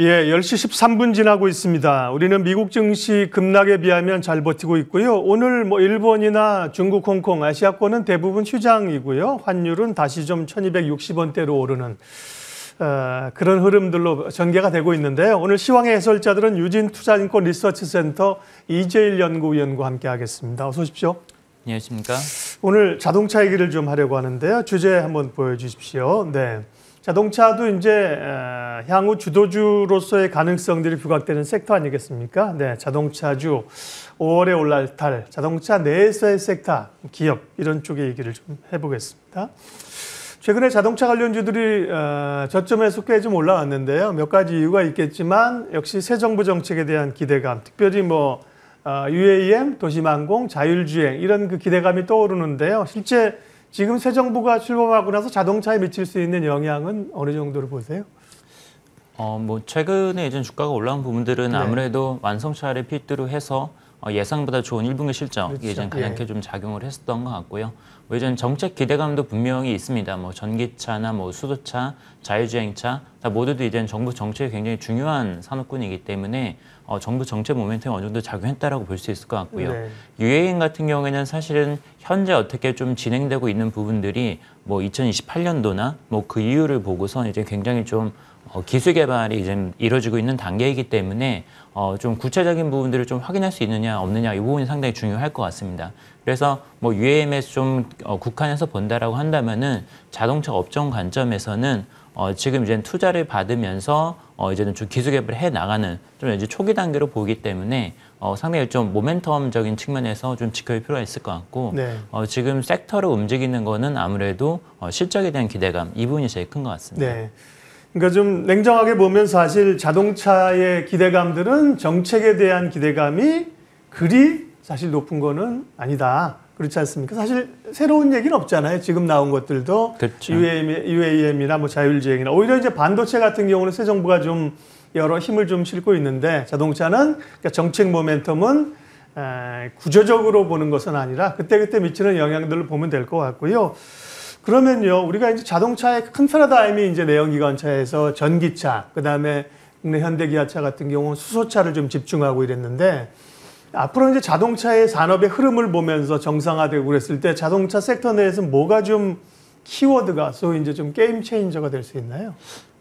예, 10시 13분 지나고 있습니다. 우리는 미국 증시 급락에 비하면 잘 버티고 있고요. 오늘 뭐 일본이나 중국, 홍콩, 아시아권은 대부분 휴장이고요. 환율은 다시 좀 1260원대로 오르는 어, 그런 흐름들로 전개가 되고 있는데요. 오늘 시황의 해설자들은 유진투자인권 리서치센터 이재일 연구위원과 함께하겠습니다. 어서 오십시오. 안녕하십니까. 오늘 자동차 얘기를 좀 하려고 하는데요. 주제 한번 보여주십시오. 네. 자동차도 이제 향후 주도주로서의 가능성들이 부각되는 섹터 아니겠습니까? 네, 자동차주 5월에 올라탈 자동차 내에서의 섹터, 기업 이런 쪽의 얘기를 좀 해보겠습니다. 최근에 자동차 관련주들이 어, 저점에서 꽤좀 올라왔는데요. 몇 가지 이유가 있겠지만 역시 새 정부 정책에 대한 기대감, 특별히 뭐 UAM, 어, 도시만공, 자율주행 이런 그 기대감이 떠오르는데요. 실제 지금 새 정부가 출범하고 나서 자동차에 미칠 수 있는 영향은 어느 정도로 보세요? 어, 뭐 최근에 이제 주가가 올라온 부분들은 네. 아무래도 완성차를 필두로 해서 어, 예상보다 좋은 1분기 실적 그렇죠. 예전 가볍게 예. 좀 작용을 했었던 것 같고요. 뭐 예전 정책 기대감도 분명히 있습니다. 뭐 전기차나 뭐 수소차, 자율주행차 다 모두도 이제 정부 정책이 굉장히 중요한 산업군이기 때문에 어, 정부 정책 모멘텀이 어느 정도 작용했다라고 볼 수 있을 것 같고요. 네. 유해인 같은 경우에는 사실은 현재 어떻게 좀 진행되고 있는 부분들이 뭐 2028년도나 뭐 그 이유를 보고서 이제 굉장히 좀 어, 기술 개발이 이제 이루어지고 있는 단계이기 때문에 어, 좀 구체적인 부분들을 좀 확인할 수 있느냐 없느냐 이 부분이 상당히 중요할 것 같습니다. 그래서 뭐 UAMS 좀 어, 국한해서 본다라고 한다면은 자동차 업종 관점에서는 어, 지금 이제 투자를 받으면서 어, 이제는 좀 기술 개발을 해 나가는 좀 이제 초기 단계로 보기 때문에 어, 상당히 좀 모멘텀적인 측면에서 좀 지켜볼 필요가 있을 것 같고 네. 어, 지금 섹터를 움직이는 거는 아무래도 어, 실적에 대한 기대감 이 부분이 제일 큰 것 같습니다. 네. 그러니까 좀 냉정하게 보면 사실 자동차의 기대감들은 정책에 대한 기대감이 그리 사실 높은 거는 아니다. 그렇지 않습니까? 사실 새로운 얘기는 없잖아요. 지금 나온 것들도 그렇죠. UAM, 이나 뭐 자율주행이나 오히려 이제 반도체 같은 경우는 새 정부가 좀 여러 힘을 좀 실고 있는데 자동차는 그러니까 정책 모멘텀은 구조적으로 보는 것은 아니라 그때그때 미치는 영향들을 보면 될 것 같고요. 그러면요, 우리가 이제 자동차의 큰 패러다임이 이제 내연기관차에서 전기차, 그 다음에 국내 현대기아차 같은 경우는 수소차를 좀 집중하고 이랬는데, 앞으로 이제 자동차의 산업의 흐름을 보면서 정상화되고 그랬을 때 자동차 섹터 내에서 뭐가 좀 키워드가 소위 이제 좀 게임 체인저가 될 수 있나요?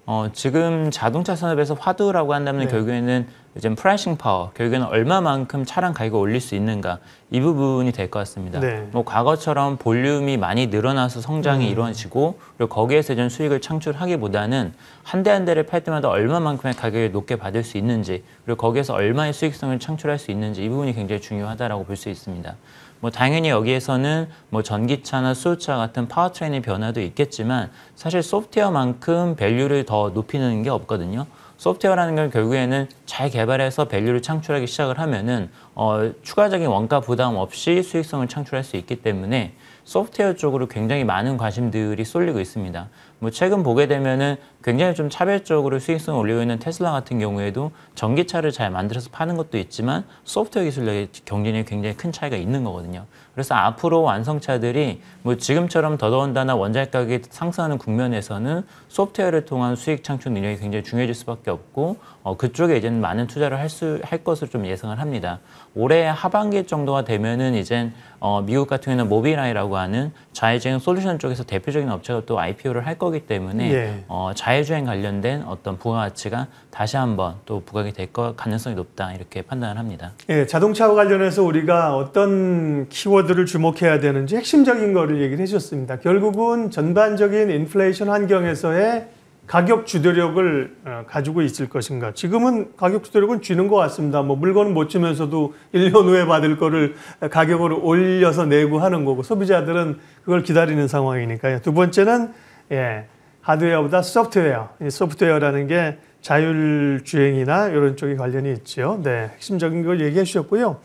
어, 지금 자동차 산업에서 화두라고 한다면 네. 결국에는 이제 프라이싱 파워, 결국에는 얼마만큼 차량 가격을 올릴 수 있는가 이 부분이 될 것 같습니다. 네. 뭐 과거처럼 볼륨이 많이 늘어나서 성장이 음. 이루어지고 그리고 거기에서 전 수익을 창출하기보다는 한 대 한 대를 팔 때마다 얼마만큼의 가격을 높게 받을 수 있는지 그리고 거기에서 얼마의 수익성을 창출할 수 있는지 이 부분이 굉장히 중요하다고볼 수 있습니다. 뭐 당연히 여기에서는 뭐 전기차나 수소차 같은 파워트레인의 변화도 있겠지만 사실 소프트웨어만큼 밸류를 더 높이는 게 없거든요. 소프트웨어라는 건 결국에는 잘 개발해서 밸류를 창출하기 시작을 하면은 어, 추가적인 원가 부담 없이 수익성을 창출할 수 있기 때문에 소프트웨어 쪽으로 굉장히 많은 관심들이 쏠리고 있습니다. 뭐 최근 보게 되면은 굉장히 좀 차별적으로 수익성을 올리고 있는 테슬라 같은 경우에도 전기차를 잘 만들어서 파는 것도 있지만 소프트웨어 기술력의 경쟁력이 굉장히 큰 차이가 있는 거거든요. 그래서 앞으로 완성차들이 뭐 지금처럼 더더군다나 원자재 가격이 상승하는 국면에서는 소프트웨어를 통한 수익 창출 능력이 굉장히 중요해질 수밖에 없고 어, 그쪽에 이제는 많은 투자를 할수할 것을 좀 예상을 합니다. 올해 하반기 정도가 되면은 이젠 어, 미국 같은 경우는 모빌아이라고 하는 자율주행 솔루션 쪽에서 대표적인 업체가 또 IPO를 할 거. 거기 때문에 예. 어, 자율주행 관련된 어떤 부가가치가 다시 한번 또 부각이 될것 가능성이 높다 이렇게 판단을 합니다. 예, 자동차와 관련해서 우리가 어떤 키워드를 주목해야 되는지 핵심적인 거를 얘기를 해주셨습니다. 결국은 전반적인 인플레이션 환경에서의 가격 주도력을 어, 가지고 있을 것인가. 지금은 가격 주도력은 쥐는 것 같습니다. 뭐 물건은 못 주면서도 1년 후에 받을 거를 가격으로 올려서 내고 하는 거고 소비자들은 그걸 기다리는 상황이니까요. 두 번째는 예, 하드웨어보다 소프트웨어. 이 소프트웨어라는 게 자율주행이나 이런 쪽에 관련이 있죠. 네, 핵심적인 걸 얘기해 주셨고요.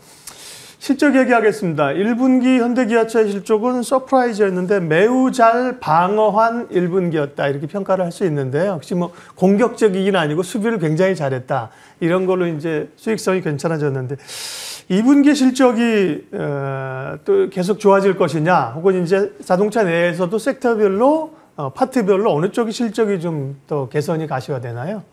실적 얘기하겠습니다. 1분기 현대기아차의 실적은 서프라이즈였는데 매우 잘 방어한 1분기였다 이렇게 평가를 할 수 있는데 요혹시뭐 공격적이긴 아니고 수비를 굉장히 잘했다 이런 걸로 이제 수익성이 괜찮아졌는데 2분기 실적이 어, 또 계속 좋아질 것이냐 혹은 이제 자동차 내에서도 섹터별로 어, 파트별로 어느 쪽이 실적이 좀 더 개선이 가시가되나요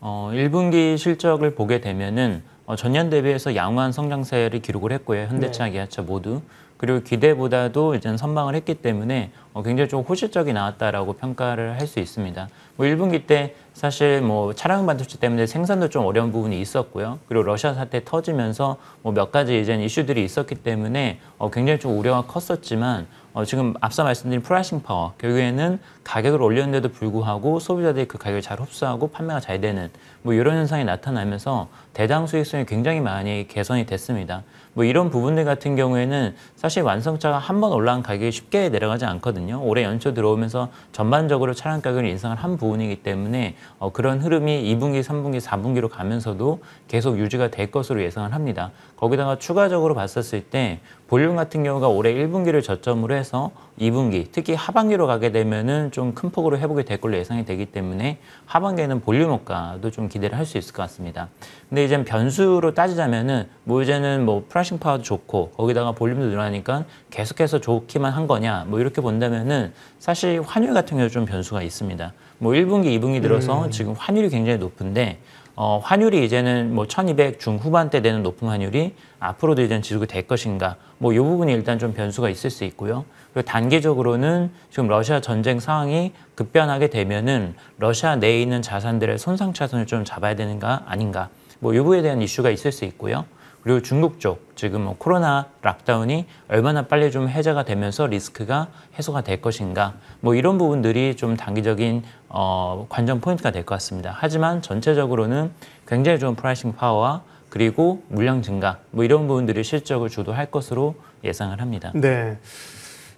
어, 1분기 실적을 보게 되면은 어, 전년 대비해서 양호한 성장세를 기록을 했고요. 현대차, 네. 기아차 모두. 그리고 기대보다도 이제선망을 했기 때문에 어, 굉장히 좀 호실적이 나왔다라고 평가를 할 수 있습니다. 뭐 1분기 때 사실 뭐 차량 반도체 때문에 생산도 좀 어려운 부분이 있었고요. 그리고 러시아 사태 터지면서 뭐 몇 가지 이제 이슈들이 있었기 때문에 어, 굉장히 좀 우려가 컸었지만 어, 지금 앞서 말씀드린 프라이싱 파워 결국에는 가격을 올렸는데도 불구하고 소비자들이 그 가격을 잘 흡수하고 판매가 잘 되는 뭐 이런 현상이 나타나면서 대당 수익성이 굉장히 많이 개선이 됐습니다. 뭐 이런 부분들 같은 경우에는 사실 완성차가 한 번 올라간 가격이 쉽게 내려가지 않거든요. 올해 연초 들어오면서 전반적으로 차량 가격을 인상을 한 부분이기 때문에 어, 그런 흐름이 2분기, 3분기, 4분기로 가면서도 계속 유지가 될 것으로 예상을 합니다. 거기다가 추가적으로 봤었을 때 볼륨 같은 경우가 올해 1분기를 저점으로 해서 2분기, 특히 하반기로 가게 되면은 좀 큰 폭으로 회복이 될 걸로 예상이 되기 때문에 하반기에는 볼륨 효과도 좀 기대를 할 수 있을 것 같습니다. 근데 이제 변수로 따지자면은 뭐 이제는 뭐프라싱 파워도 좋고 거기다가 볼륨도 늘어나니까 계속해서 좋기만 한 거냐 뭐 이렇게 본다면은 사실 환율 같은 경우 좀 변수가 있습니다. 뭐 1분기, 2분기 들어서 음. 지금 환율이 굉장히 높은데 어, 환율이 이제는 뭐 1200 중후반대 되는 높은 환율이 앞으로도 이제 지속이 될 것인가 뭐 이 부분이 일단 좀 변수가 있을 수 있고요. 그리고 단기적으로는 지금 러시아 전쟁 상황이 급변하게 되면은 러시아 내에 있는 자산들의 손상 차선을좀 잡아야 되는가 아닌가 뭐여부에 대한 이슈가 있을 수 있고요. 그리고 중국 쪽 지금 뭐 코로나 락다운이 얼마나 빨리 좀 해제가 되면서 리스크가 해소가 될 것인가 뭐 이런 부분들이 좀 단기적인 어, 관전 포인트가 될 것 같습니다. 하지만 전체적으로는 굉장히 좋은 프라이싱 파워와 그리고 물량 증가 뭐 이런 부분들이 실적을 주도할 것으로 예상을 합니다. 네.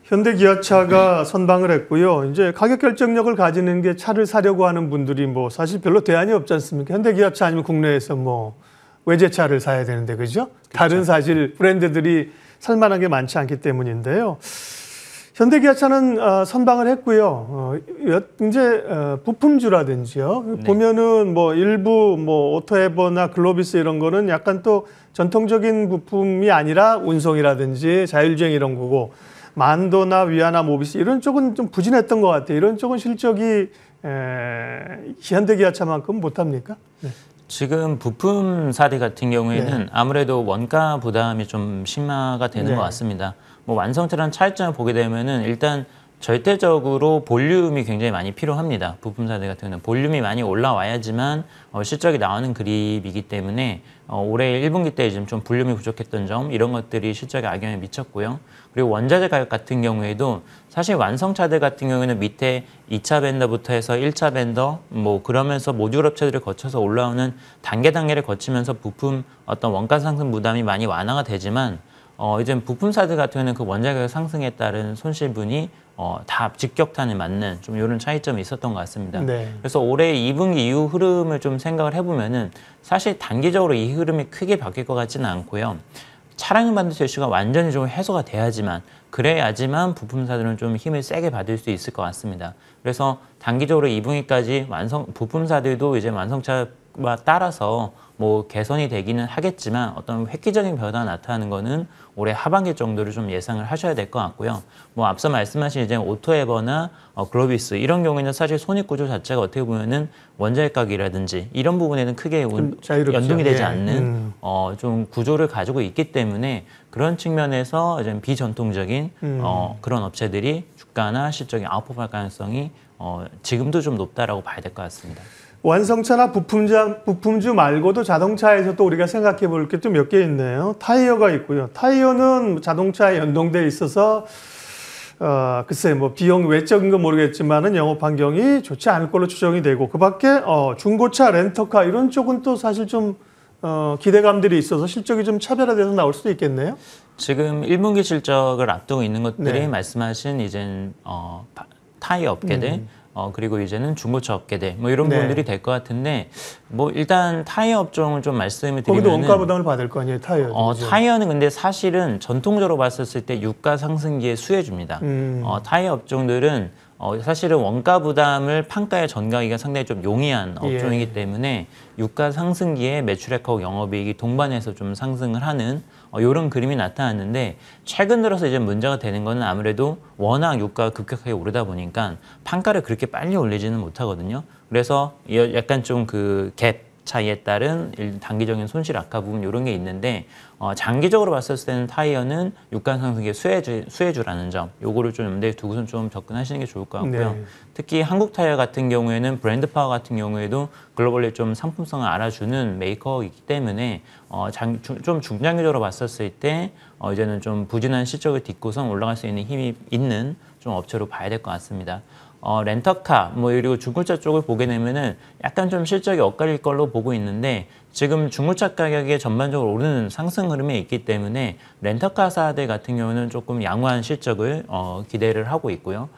현대기아차가 네. 선방을 했고요. 이제 가격 결정력을 가지는 게 차를 사려고 하는 분들이 뭐 사실 별로 대안이 없지 않습니까? 현대기아차 아니면 국내에서 뭐 외제차를 사야 되는데 그죠? 그렇죠. 다른 사실 브랜드들이 살만한 게 많지 않기 때문인데요. 현대기아차는 어, 선방을 했고요. 어, 이제 어, 부품주라든지요. 네. 보면은 뭐 일부 뭐 오토에버나 글로비스 이런 거는 약간 또 전통적인 부품이 아니라 운송이라든지 자율주행 이런 거고. 만도나 위안나 모비스 이런 쪽은 좀 부진했던 것 같아요. 이런 쪽은 실적이 에, 현대기아차만큼 못합니까? 네. 지금 부품 사리 같은 경우에는 네. 아무래도 원가 부담이 좀 심화가 되는 네. 것 같습니다. 뭐완성차는 차이점을 보게 되면은 일단 절대적으로 볼륨이 굉장히 많이 필요합니다. 부품사들 같은 경우는 볼륨이 많이 올라와야지만 어, 실적이 나오는 그림이기 때문에 어, 올해 1분기 때 지금 좀 볼륨이 부족했던 점 이런 것들이 실적에 악영향을 미쳤고요. 그리고 원자재 가격 같은 경우에도 사실 완성차들 같은 경우에는 밑에 2차 벤더부터 해서 1차 벤더 뭐 그러면서 모듈 업체들을 거쳐서 올라오는 단계 단계를 거치면서 부품 어떤 원가 상승 부담이 많이 완화가 되지만 어, 이젠 부품 사드 같은 경우는 그 원자 가격 상승에 따른 손실분이 어, 다직격탄에 맞는 좀 이런 차이점이 있었던 것 같습니다. 네. 그래서 올해 2분기 이후 흐름을 좀 생각을 해보면은 사실 단기적으로 이 흐름이 크게 바뀔 것 같지는 않고요. 차량용 반도체 이슈가 완전히 좀 해소가 돼야지만 그래야지만 부품사들은 좀 힘을 세게 받을 수 있을 것 같습니다. 그래서 단기적으로 2분기까지 완성 부품사들도 이제 완성차 따라서 뭐 개선이 되기는 하겠지만 어떤 획기적인 변화가 나타나는 거는 올해 하반기 정도를 좀 예상을 하셔야 될 것 같고요. 뭐 앞서 말씀하신 이제 오토에버나 어, 글로비스 이런 경우에는 사실 손익구조 자체가 어떻게 보면은 원자재 가격이라든지 이런 부분에는 크게 운, 연동이 되지 예. 않는 음. 어, 좀 구조를 가지고 있기 때문에 그런 측면에서 이제 비전통적인 음. 어, 그런 업체들이 주가나 실적이 아웃풋할 가능성이 어, 지금도 좀 높다라고 봐야 될 것 같습니다. 완성차나 부품자, 부품주 말고도 자동차에서도 우리가 생각해 볼게 또 몇 개 있네요. 타이어가 있고요. 타이어는 뭐 자동차에 연동돼 있어서 어, 글쎄 뭐 비용 외적인 건 모르겠지만은 영업 환경이 좋지 않을 걸로 추정이 되고 그밖에 어, 중고차 렌터카 이런 쪽은 또 사실 좀 어, 기대감들이 있어서 실적이 좀 차별화돼서 나올 수도 있겠네요. 지금 1분기 실적을 앞두고 있는 것들이 네. 말씀하신 이제 어, 타이어 업계들 음. 어, 그리고 이제는 중고차 업계들 뭐 이런 네. 분들이 될 것 같은데 뭐 일단 타이어 업종을 좀 말씀을 드리면 거기도 원가 부담을 받을 거 아니에요 타이어. 어, 타이어는 근데 사실은 전통적으로 봤었을 때 유가 상승기에 수혜줍니다. 음. 어, 타이어 업종들은 어, 사실은 원가 부담을 판가에 전가하기가 상당히 좀 용이한 예. 업종이기 예. 때문에 유가 상승기에 매출액하고 영업이익이 동반해서 좀 상승을 하는 이런 어, 그림이 나타났는데 최근 들어서 이제 문제가 되는 거는 아무래도 워낙 유가가 급격하게 오르다 보니까 판가를 그렇게 빨리 올리지는 못하거든요. 그래서 약간 좀그 갭, 차이에 따른 단기적인 손실 악화 부분 이런 게 있는데 어, 장기적으로 봤을 때는 타이어는 육간 상승의 수혜주, 수혜주라는 점 요거를 좀 염두에 두고선 좀 접근하시는 게 좋을 것 같고요. 네. 특히 한국 타이어 같은 경우에는 브랜드 파워 같은 경우에도 글로벌리 좀 상품성을 알아주는 메이커이기 때문에 어, 장, 좀 중장기적으로 봤었을 때 어, 이제는 좀 부진한 실적을 딛고선 올라갈 수 있는 힘이 있는 좀 업체로 봐야 될 것 같습니다. 어, 렌터카 뭐 그리고 중고차 쪽을 보게 되면은 약간 좀 실적이 엇갈릴 걸로 보고 있는데 지금 중고차 가격이 전반적으로 오르는 상승 흐름에 있기 때문에 렌터카사들 같은 경우는 조금 양호한 실적을 어, 기대를 하고 있고요.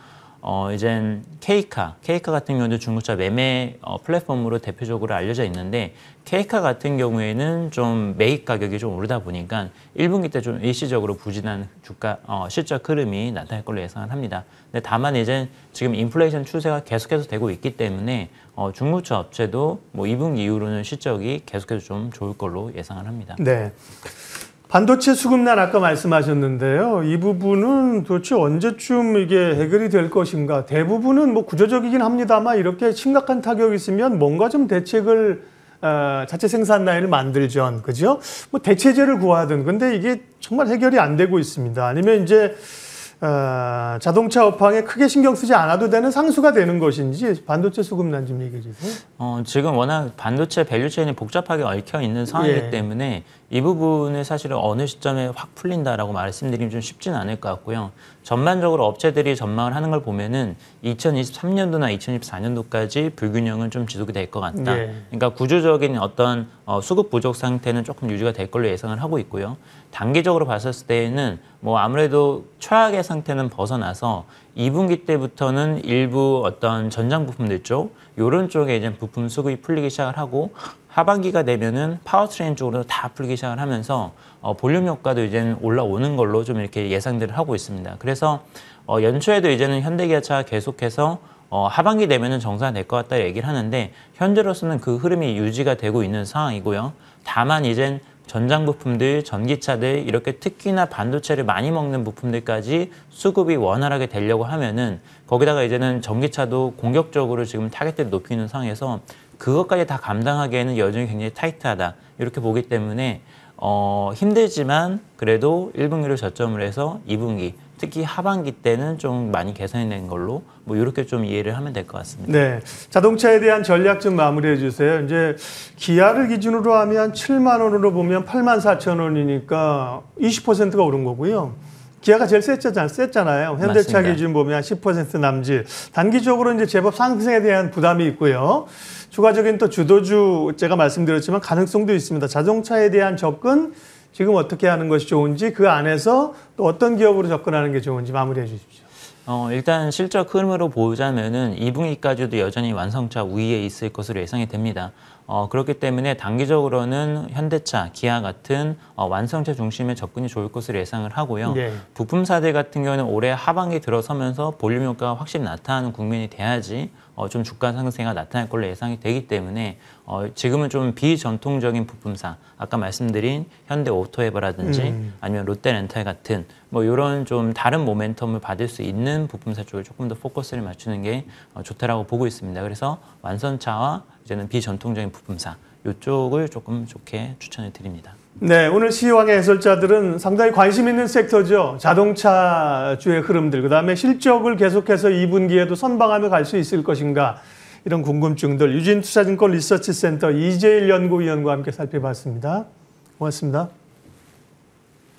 어, 이젠 케이카, 케이카 같은 경우도 중고차 매매 어, 플랫폼으로 대표적으로 알려져 있는데 케이카 같은 경우에는 좀 매입 가격이 좀 오르다 보니까 1분기 때 좀 일시적으로 부진한 주가 어, 실적 흐름이 나타날 걸로 예상합니다. 근데 다만 이젠 지금 인플레이션 추세가 계속해서 되고 있기 때문에 어, 중고차 업체도 뭐 2분기 이후로는 실적이 계속해서 좀 좋을 걸로 예상을 합니다. 네. 반도체 수급난 아까 말씀하셨는데요. 이 부분은 도대체 언제쯤 이게 해결이 될 것인가. 대부분은 뭐 구조적이긴 합니다만 이렇게 심각한 타격이 있으면 뭔가 좀 대책을 어, 자체 생산 라인을 만들전, 그죠? 뭐 대체제를 구하든. 근데 이게 정말 해결이 안 되고 있습니다. 아니면 이제 어, 자동차 업황에 크게 신경 쓰지 않아도 되는 상수가 되는 것인지 반도체 수급 난좀 얘기해 주세요. 어, 지금 워낙 반도체 밸류체인이 복잡하게 얽혀 있는 상황이기 예. 때문에 이 부분을 사실은 어느 시점에 확 풀린다라고 말씀드리면 좀 쉽진 않을 것 같고요. 전반적으로 업체들이 전망을 하는 걸 보면은 2023년도나 2024년도까지 불균형은 좀 지속이 될 것 같다. 예. 그러니까 구조적인 어떤 어, 수급 부족 상태는 조금 유지가 될 걸로 예상을 하고 있고요. 단기적으로 봤었을 때에는 뭐 아무래도 최악의 상태는 벗어나서 2분기 때부터는 일부 어떤 전장 부품들 쪽, 요런 쪽에 이제 부품 수급이 풀리기 시작을 하고 하반기가 되면은 파워트레인 쪽으로 다 풀기 시작을 하면서 어, 볼륨 효과도 이제는 올라오는 걸로 좀 이렇게 예상들을 하고 있습니다. 그래서 어, 연초에도 이제는 현대기아차 계속해서 어, 하반기 되면은 정상화될 것 같다 얘기를 하는데 현재로서는 그 흐름이 유지가 되고 있는 상황이고요. 다만 이젠 전장 부품들, 전기차들 이렇게 특히나 반도체를 많이 먹는 부품들까지 수급이 원활하게 되려고 하면은 거기다가 이제는 전기차도 공격적으로 지금 타겟을 높이는 상황에서 그것까지 다 감당하기에는 여전히 굉장히 타이트하다 이렇게 보기 때문에 어, 힘들지만 그래도 1분기를 저점을 해서 2분기 특히 하반기 때는 좀 많이 개선된 이 걸로 뭐 이렇게 좀 이해를 하면 될 것 같습니다. 네, 자동차에 대한 전략 좀 마무리해 주세요. 이제 기아를 기준으로 하면 7만 원으로 보면 8만 4천 원이니까 20%가 오른 거고요. 기아가 제일 셌잖아요. 현대차 맞습니다. 기준 보면 10% 남짓. 단기적으로 이제 제법 상승에 대한 부담이 있고요. 추가적인 또 주도주 제가 말씀드렸지만 가능성도 있습니다. 자동차에 대한 접근 지금 어떻게 하는 것이 좋은지 그 안에서 또 어떤 기업으로 접근하는 게 좋은지 마무리해 주십시오. 어, 일단 실적 흐름으로 보자면은 2분기까지도 여전히 완성차 우위에 있을 것으로 예상이 됩니다. 어, 그렇기 때문에 단기적으로는 현대차, 기아 같은 어, 완성차 중심의 접근이 좋을 것으로 예상을 하고요. 네. 부품사들 같은 경우는 올해 하반기 들어서면서 볼륨 효과가 확실히 나타나는 국면이 돼야지 어, 좀 주가 상승세가 나타날 걸로 예상이 되기 때문에 어, 지금은 좀 비전통적인 부품사 아까 말씀드린 현대 오토에버라든지 음. 아니면 롯데렌탈 같은 뭐 이런 좀 다른 모멘텀을 받을 수 있는 부품사 쪽을 조금 더 포커스를 맞추는 게 어, 좋다라고 보고 있습니다. 그래서 완성차와 이제는 비전통적인 부품사 이쪽을 조금 좋게 추천을 드립니다. 네, 오늘 시황의 해설자들은 상당히 관심 있는 섹터죠. 자동차주의 흐름들, 그 다음에 실적을 계속해서 2분기에도 선방하며 갈 수 있을 것인가 이런 궁금증들 유진투자증권 리서치센터 이재일 연구위원과 함께 살펴봤습니다. 고맙습니다.